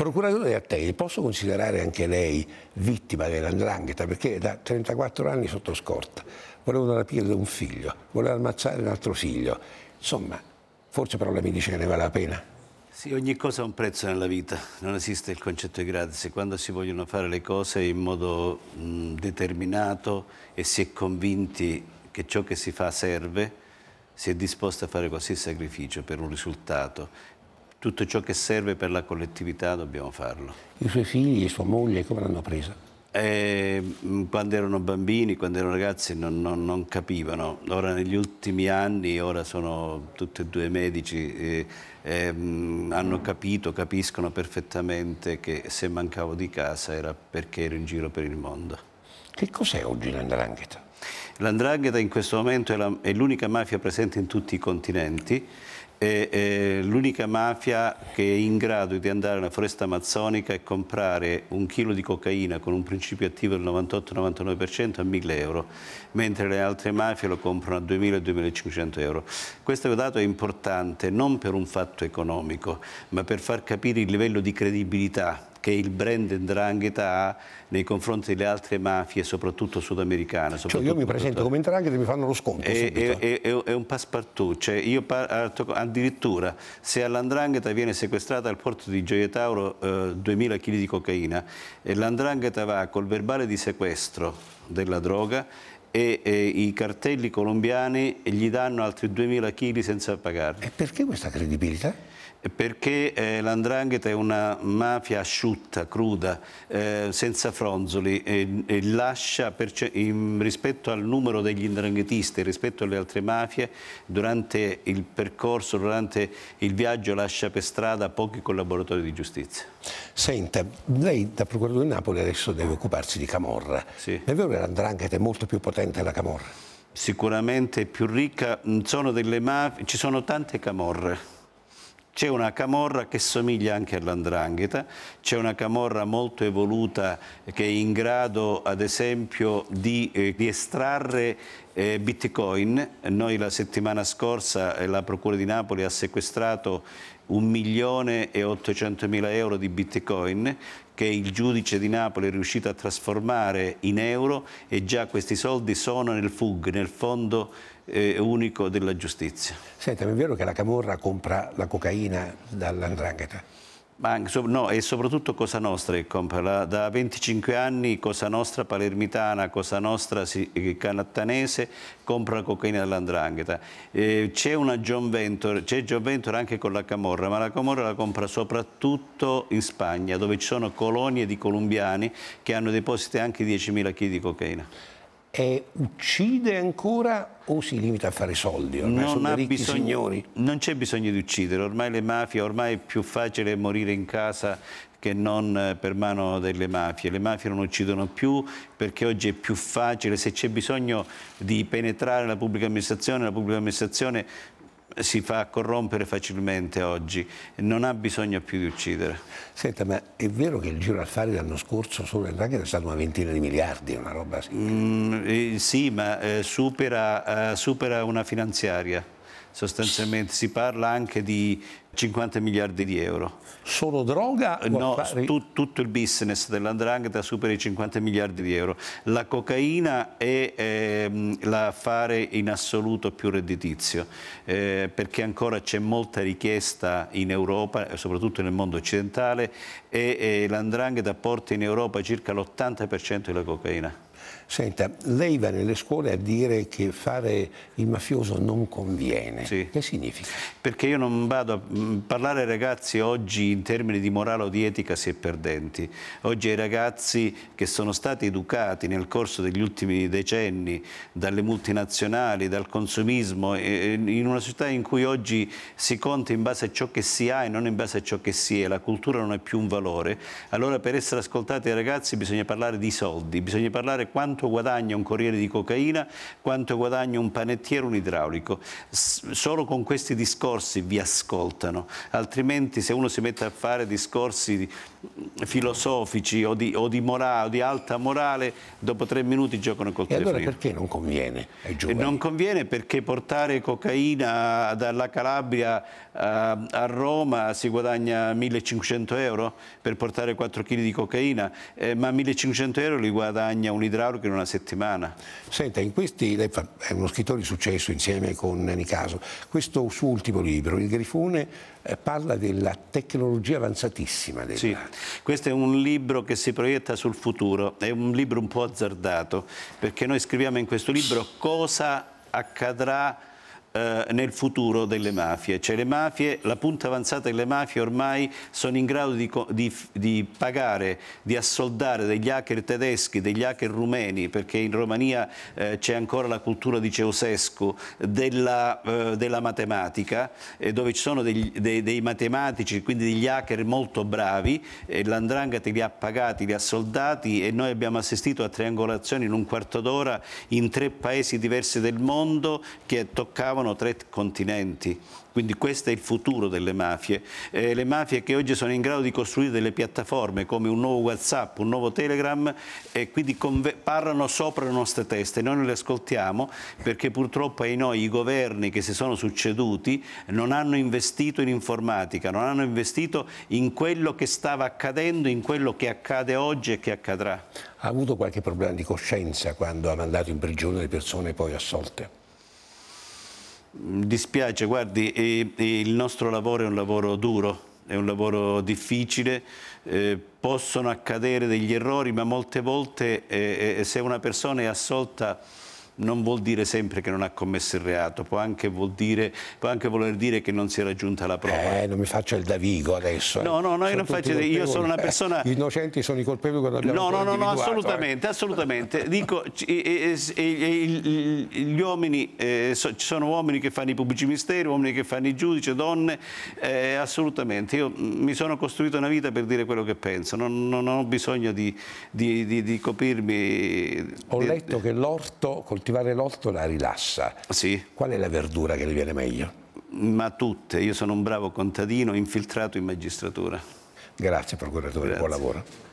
Procuratore Attei, posso considerare anche lei vittima dell'andrangheta? Perché da 34 anni sotto scorta, una volevano di un figlio, voleva ammazzare un altro figlio. Insomma, forse però lei mi dice che ne vale la pena. Sì, ogni cosa ha un prezzo nella vita, non esiste il concetto di grazie. Quando si vogliono fare le cose in modo mh, determinato e si è convinti che ciò che si fa serve, si è disposti a fare qualsiasi sacrificio per un risultato tutto ciò che serve per la collettività dobbiamo farlo. I suoi figli sua moglie come l'hanno presa? E, eh, quando erano bambini, quando erano ragazzi non, non, non, capivano, ora negli ultimi anni, ora sono tutti e due medici, eh, eh, hanno capito, capiscono perfettamente che se mancavo di casa era perché ero in giro per il mondo. Che cos'è oggi l'andrangheta? L'andrangheta in questo momento è l'unica mafia presente in tutti i continenti è, è l'unica mafia che è in grado di andare nella foresta amazzonica e comprare un chilo di cocaina con un principio attivo del 98-99% a 1000 euro, mentre le altre mafie lo comprano a 2000-2500 euro. Questo dato è importante non per un fatto economico, ma per far capire il livello di credibilità che il brand Ndrangheta ha nei confronti delle altre mafie, soprattutto sudamericane. Cioè, soprattutto cioè io mi presento come Ndrangheta e mi fanno lo sconto è, è, è, è, un passepartout, cioè io ah, addirittura se all'Andrangheta viene sequestrata al porto di Gioia Tauro eh, 2000 kg di cocaina e l'Andrangheta va col verbale di sequestro della droga e, e, i cartelli colombiani gli danno altri 2.000 kg senza pagarli. E perché questa credibilità? Perché eh, l'andrangheta è una mafia asciutta, cruda, eh, senza fronzoli e, e lascia in, rispetto al numero degli indranghetisti, rispetto alle altre mafie, durante il percorso, durante il viaggio lascia per strada pochi collaboratori di giustizia. Senta, lei da procuratore di Napoli adesso deve occuparsi di Camorra. Sì. È vero che l'andrangheta è molto più potente della Camorra? Sicuramente è più ricca, mm, sono ci sono tante camorre c'è una camorra che somiglia anche all'andrangheta, c'è una camorra molto evoluta che è in grado ad esempio di, eh, di estrarre Bitcoin, noi la settimana scorsa eh, la Procura di Napoli ha sequestrato 1 milione e 800 mila euro di bitcoin che il giudice di Napoli è riuscito a trasformare in euro e già questi soldi sono nel FUG, nel Fondo eh, Unico della Giustizia. Senta, è vero che la Camorra compra la cocaina dall'Andrangheta? anche, no, e soprattutto Cosa Nostra che compra, da 25 anni Cosa Nostra palermitana, Cosa Nostra eh, canattanese compra cocaina dall'andrangheta. c'è una John Ventor, c'è John Ventor anche con la Camorra, ma la Camorra la compra soprattutto in Spagna dove ci sono colonie di colombiani che hanno depositi anche 10.000 kg di cocaina e uccide ancora o si limita a fare soldi? Ormai non sono ricchi bisogno, signori. Non c'è bisogno di uccidere, ormai le mafie, ormai è più facile morire in casa che non eh, per mano delle mafie. Le mafie non uccidono più perché oggi è più facile, se c'è bisogno di penetrare la pubblica amministrazione, la pubblica amministrazione si fa corrompere facilmente oggi, non ha bisogno più di uccidere. Senta, ma è vero che il giro affari l'anno scorso solo in Racket è stato una ventina di miliardi, una roba simile? Mm, eh, sì, ma eh, supera, eh, supera una finanziaria sostanzialmente si parla anche di 50 miliardi di euro. Solo droga? No, tu, tutto il business dell'andrangheta supera i 50 miliardi di euro. La cocaina è eh, l'affare in assoluto più redditizio, eh, perché ancora c'è molta richiesta in Europa, soprattutto nel mondo occidentale, e, e l'andrangheta porta in Europa circa l'80% della cocaina. Senta, lei va nelle scuole a dire che fare il mafioso non conviene. Sì. Che significa? Perché io non vado a mm, parlare ai ragazzi oggi in termini di morale o di etica si è perdenti. Oggi ai ragazzi che sono stati educati nel corso degli ultimi decenni dalle multinazionali, dal consumismo, in una società in cui oggi si conta in base a ciò che si ha e non in base a ciò che si è, la cultura non è più un valore, allora per essere ascoltati ai ragazzi bisogna parlare di soldi, bisogna parlare quanto quanto guadagna un corriere di cocaina, quanto guadagna un panettiere, un idraulico. solo con questi discorsi vi ascoltano, altrimenti se uno si mette a fare discorsi filosofici o di, o di morale, o di alta morale, dopo tre minuti giocano col e telefonino. E allora perché non conviene ai giovani? Non conviene perché portare cocaina dalla Calabria a, a Roma si guadagna 1500 euro per portare 4 kg di cocaina, eh, ma 1500 euro li guadagna un idraulico idraulico in una settimana. Senta, in questi, lei è uno scrittore di successo insieme con Nicaso, questo suo ultimo libro, Il Grifone, eh, parla della tecnologia avanzatissima. Della... Sì, questo è un libro che si proietta sul futuro, è un libro un po' azzardato, perché noi scriviamo in questo libro cosa accadrà eh, nel futuro delle mafie. Cioè le mafie, la punta avanzata delle mafie ormai sono in grado di, di, di, pagare, di assoldare degli hacker tedeschi, degli hacker rumeni, perché in Romania eh, c'è ancora la cultura di Ceausescu della, eh, della matematica, eh, dove ci sono degli, dei, dei, matematici, quindi degli hacker molto bravi, eh, l'andrangheta li ha pagati, li ha soldati e noi abbiamo assistito a triangolazioni in un quarto d'ora in tre paesi diversi del mondo che toccavano governavano tre continenti, quindi questo è il futuro delle mafie. Eh, le mafie che oggi sono in grado di costruire delle piattaforme come un nuovo Whatsapp, un nuovo Telegram e quindi parlano sopra le nostre teste, noi non le ascoltiamo perché purtroppo ai noi i governi che si sono succeduti non hanno investito in informatica, non hanno investito in quello che stava accadendo, in quello che accade oggi e che accadrà. Ha avuto qualche problema di coscienza quando ha mandato in prigione le persone poi assolte? Dispiace, guardi, e, e il nostro lavoro è un lavoro duro, è un lavoro difficile, eh, possono accadere degli errori, ma molte volte eh, eh, se una persona è assolta non vuol dire sempre che non ha commesso il reato, può anche, dire, può anche voler dire che non si è raggiunta la prova. Eh, non mi faccio il Davigo adesso. Eh. No, no, no io non faccio, io sono una persona... Eh, gli innocenti sono i colpevoli quando abbiamo No, no, no, assolutamente, eh. assolutamente. Dico, gli uomini, eh, ci sono uomini che fanno i pubblici misteri, uomini che fanno i giudici, donne, assolutamente. Io mm, mi sono costruito una vita per dire quello che penso, non, non ho bisogno di, di, di, di coprirmi... Ho letto che l'orto coltiva coltivare l'orto la rilassa. Sì. Qual è la verdura che le viene meglio? Ma tutte, io sono un bravo contadino infiltrato in magistratura. Grazie procuratore, Grazie. buon lavoro.